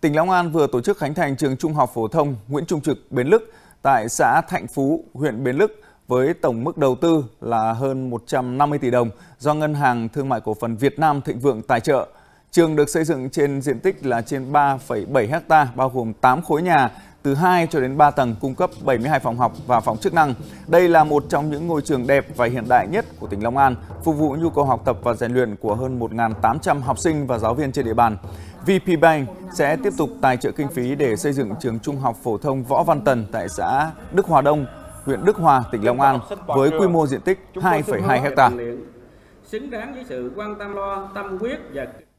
Tỉnh Long An vừa tổ chức khánh thành trường trung học phổ thông Nguyễn Trung Trực Bến Lức tại xã Thạnh Phú, huyện Bến Lức với tổng mức đầu tư là hơn 150 tỷ đồng do Ngân hàng Thương mại Cổ phần Việt Nam Thịnh Vượng tài trợ. Trường được xây dựng trên diện tích là trên 3,7 ha bao gồm 8 khối nhà từ 2 cho đến 3 tầng cung cấp 72 phòng học và phòng chức năng. Đây là một trong những ngôi trường đẹp và hiện đại nhất của tỉnh Long An, phục vụ nhu cầu học tập và rèn luyện của hơn 1.800 học sinh và giáo viên trên địa bàn. VP Bank sẽ tiếp tục tài trợ kinh phí để xây dựng trường trung học phổ thông Võ Văn Tần tại xã Đức Hòa Đông, huyện Đức Hòa, tỉnh Long An với quy mô diện tích 2,2 hectare. Xứng đáng với sự quan tâm lo, tâm quyết và